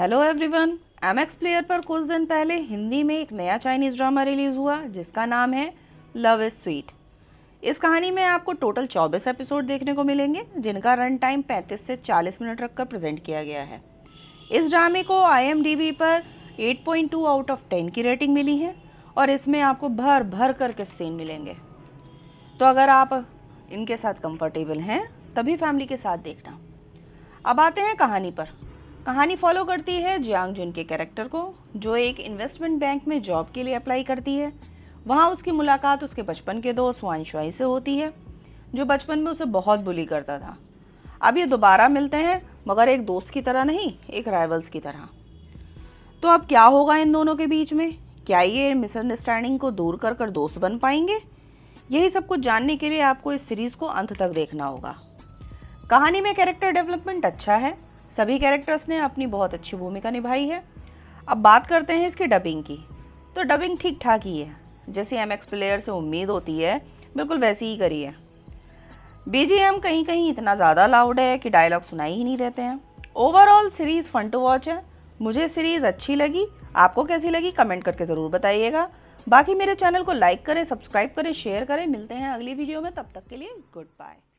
hello everyone MX player पर कुछ दिन पहले हिंदी में एक नया चाइनीज ड्रामा रिलीज हुआ जिसका नाम है लव इज स्वीट इस कहानी में आपको टोटल 24 एपिसोड देखने को मिलेंगे जिनका रन टाइम 35 से 40 मिनट रखकर प्रेजेंट किया गया है इस ड्रामे को आई पर 8.2 आउट ऑफ 10 की रेटिंग मिली है और इसमें आपको भर भर करके सीन मिलेंगे तो अगर आप इनके साथ कंफर्टेबल हैं तभी फैमिली के साथ देखना अब आते हैं कहानी पर कहानी फॉलो करती है जियांग जुन के कैरेक्टर को जो एक इन्वेस्टमेंट बैंक में जॉब के लिए अप्लाई करती है वहाँ उसकी मुलाकात उसके बचपन के दोस्त वान शुआई से होती है जो बचपन में उसे बहुत बुली करता था अब ये दोबारा मिलते हैं मगर एक दोस्त की तरह नहीं एक राइवल्स की तरह तो अब क्या होगा इन दोनों के बीच में क्या ये मिसअंडरस्टैंडिंग को दूर कर कर दोस्त बन पाएंगे यही सब कुछ जानने के लिए आपको इस सीरीज को अंत तक देखना होगा कहानी में कैरेक्टर डेवलपमेंट अच्छा है सभी कैरेक्टर्स ने अपनी बहुत अच्छी भूमिका निभाई है अब बात करते हैं इसकी डबिंग की तो डबिंग ठीक ठाक ही है जैसी एम एक्स प्लेयर से उम्मीद होती है बिल्कुल वैसी ही करी है बीजीएम कहीं कहीं इतना ज़्यादा लाउड है कि डायलॉग सुनाई ही नहीं देते हैं overall series fun to watch है मुझे सीरीज़ अच्छी लगी आपको कैसी लगी कमेंट करके ज़रूर बताइएगा बाकी मेरे चैनल को लाइक करें सब्सक्राइब करें शेयर करें मिलते हैं अगली वीडियो में तब तक के लिए गुड बाय